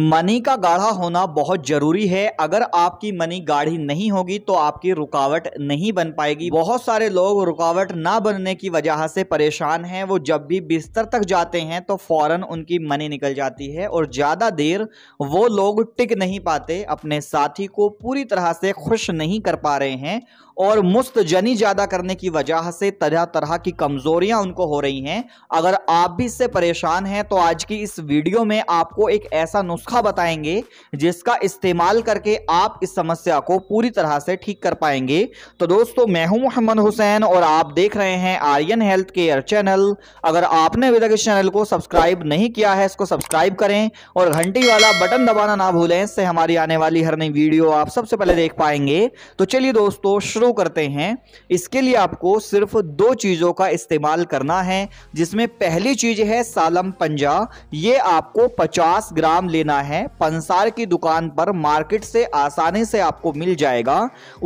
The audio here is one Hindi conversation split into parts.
मनी का गाढ़ा होना बहुत जरूरी है अगर आपकी मनी गाढ़ी नहीं होगी तो आपकी रुकावट नहीं बन पाएगी बहुत सारे लोग रुकावट ना बनने की वजह से परेशान हैं वो जब भी बिस्तर तक जाते हैं तो फौरन उनकी मनी निकल जाती है और ज़्यादा देर वो लोग टिक नहीं पाते अपने साथी को पूरी तरह से खुश नहीं कर पा रहे हैं और मुस्तजनी ज़्यादा करने की वजह से तरह तरह की कमजोरियां उनको हो रही हैं अगर आप भी इससे परेशान हैं तो आज की इस वीडियो में आपको एक ऐसा नुस्खा बताएंगे जिसका इस्तेमाल करके आप इस समस्या को पूरी तरह से ठीक कर पाएंगे तो दोस्तों मैं हूं मोहम्मद हुसैन और आप देख रहे हैं आर्यन हेल्थ केयर चैनल अगर आपने अभी तक इस चैनल को सब्सक्राइब नहीं किया है इसको सब्सक्राइब करें और घंटी वाला बटन दबाना ना भूलें इससे हमारी आने वाली हर नई वीडियो आप सबसे पहले देख पाएंगे तो चलिए दोस्तों शुरू करते हैं इसके लिए आपको सिर्फ दो चीज़ों का इस्तेमाल करना है जिसमें पहली चीज़ है सालम पंजा ये आपको 50 ग्राम लेना है पंसार की दुकान पर मार्केट से आसानी से आपको मिल जाएगा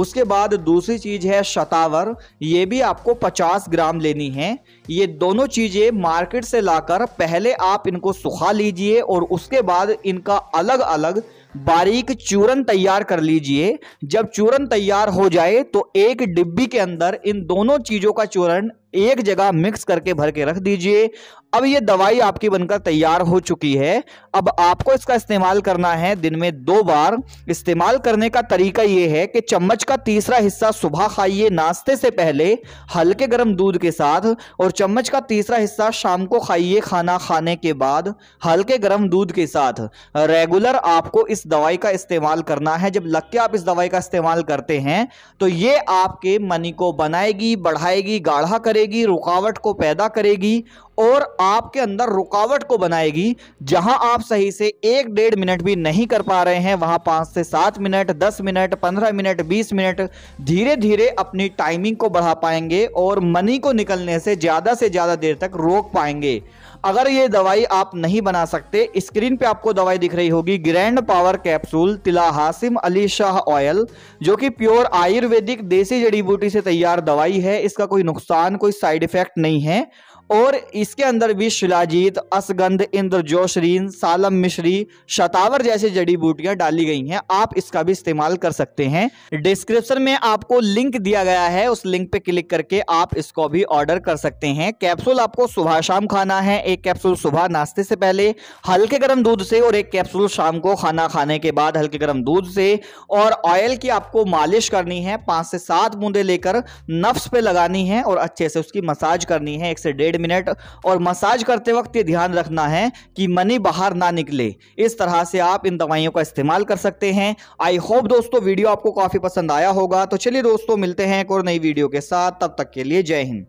उसके बाद दूसरी चीज़ है शतावर ये भी आपको 50 ग्राम लेनी है ये दोनों चीज़ें मार्केट से लाकर पहले आप इनको सुखा लीजिए और उसके बाद इनका अलग अलग बारीक चूरन तैयार कर लीजिए जब चूरन तैयार हो जाए तो एक डिब्बी के अंदर इन दोनों चीज़ों का चूरन एक जगह मिक्स करके भर के रख दीजिए अब ये दवाई आपकी बनकर तैयार हो चुकी है अब आपको इसका इस्तेमाल करना है दिन में दो बार इस्तेमाल करने का तरीका ये है कि चम्मच का तीसरा हिस्सा सुबह खाइए नाश्ते से पहले हल्के गर्म दूध के साथ और चम्मच का तीसरा हिस्सा शाम को खाइए खाना खाने के बाद हल्के गर्म दूध के साथ रेगुलर आपको इस दवाई का इस्तेमाल करना है जब लग के आप इस दवाई का इस्तेमाल करते हैं तो ये आपके मनी को बनाएगी बढ़ाएगी गाढ़ा करेगी करेगी रुकावट को पैदा करेगी और आपके अंदर रुकावट को बनाएगी जहां आप सही से एक डेढ़ मिनट भी नहीं कर पा रहे हैं वहां पाँच से सात मिनट दस मिनट पंद्रह मिनट बीस मिनट धीरे धीरे अपनी टाइमिंग को बढ़ा पाएंगे और मनी को निकलने से ज़्यादा से ज़्यादा देर तक रोक पाएंगे अगर ये दवाई आप नहीं बना सकते स्क्रीन पे आपको दवाई दिख रही होगी ग्रैंड पावर कैप्सूल तिला हासिम अली शाह ऑयल जो कि प्योर आयुर्वेदिक देसी जड़ी बूटी से तैयार दवाई है इसका कोई नुकसान कोई साइड इफेक्ट नहीं है और इसके अंदर भी शिलाजीत असगंध इंद्रजोशरीन सालम मिश्री शतावर जैसी जड़ी बूटियां डाली गई हैं आप इसका भी इस्तेमाल कर सकते हैं डिस्क्रिप्शन में आपको लिंक दिया गया है उस लिंक पे क्लिक करके आप इसको भी ऑर्डर कर सकते हैं कैप्सूल आपको सुबह शाम खाना है एक कैप्सूल सुबह नाश्ते से पहले हल्के गर्म दूध से और एक कैप्सूल शाम को खाना खाने के बाद हल्के गर्म दूध से और ऑयल की आपको मालिश करनी है पाँच से सात बूंदे लेकर नफ्स पे लगानी है और अच्छे से उसकी मसाज करनी है एक से डेढ़ डेढ़ मिनट और मसाज करते वक्त ये ध्यान रखना है कि मनी बाहर ना निकले इस तरह से आप इन दवाइयों का इस्तेमाल कर सकते हैं आई होप दोस्तों वीडियो आपको काफ़ी पसंद आया होगा तो चलिए दोस्तों मिलते हैं एक और नई वीडियो के साथ तब तक के लिए जय हिंद